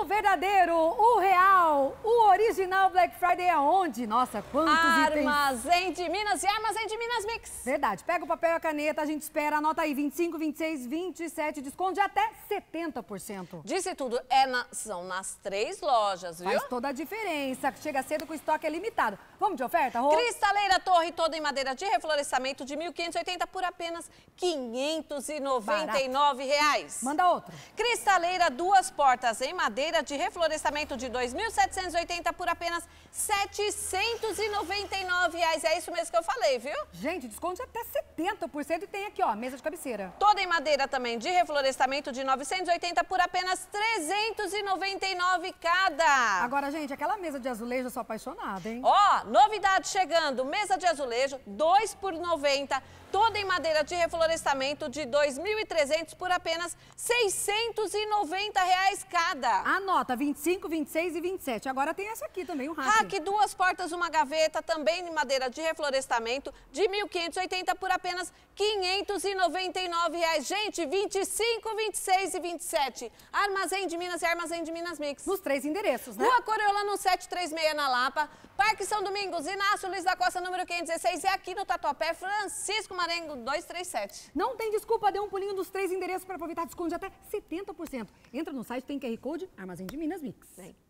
O verdadeiro, o real, o original Black Friday é onde? Nossa, quantos Armazém itens. de Minas e Armazém de Minas Mix. Verdade. Pega o papel e a caneta, a gente espera. Anota aí, 25, 26, 27, desconto de até 70%. Disse tudo, é na, são nas três lojas, viu? Faz toda a diferença. Chega cedo que o estoque é limitado. Vamos de oferta, Rô? Cristaleira Torre toda em madeira de reflorestamento de 1.580 por apenas 599 Barato. reais. Manda outro. Cristaleira duas portas em madeira de reflorestamento de 2.780 por apenas R$ 799. Reais. É isso mesmo que eu falei, viu? Gente, desconto até 70% e tem aqui, ó, mesa de cabeceira. Toda em madeira também de reflorestamento de 980 por apenas 399 cada. Agora, gente, aquela mesa de azulejo eu sou apaixonada, hein? Ó, novidade chegando, mesa de azulejo 2 por 90, toda em madeira de reflorestamento de 2.300 por apenas 690 reais cada. Ah, Anota, 25, 26 e 27. Agora tem essa aqui também, o hack. Hack, duas portas, uma gaveta, também de madeira de reflorestamento, de 1.580 por apenas 599 reais. Gente, 25, 26 e 27. Armazém de Minas e Armazém de Minas Mix. Nos três endereços, né? Rua Coriolano 736 na Lapa, Parque São Domingos, Inácio Luiz da Costa, número 516 e aqui no Tatuapé, Francisco Marengo 237. Não tem desculpa, dê um pulinho nos três endereços para aproveitar desconto de até 70%. Entra no site, tem QR Code, Armazém de Minas Mix. Vem.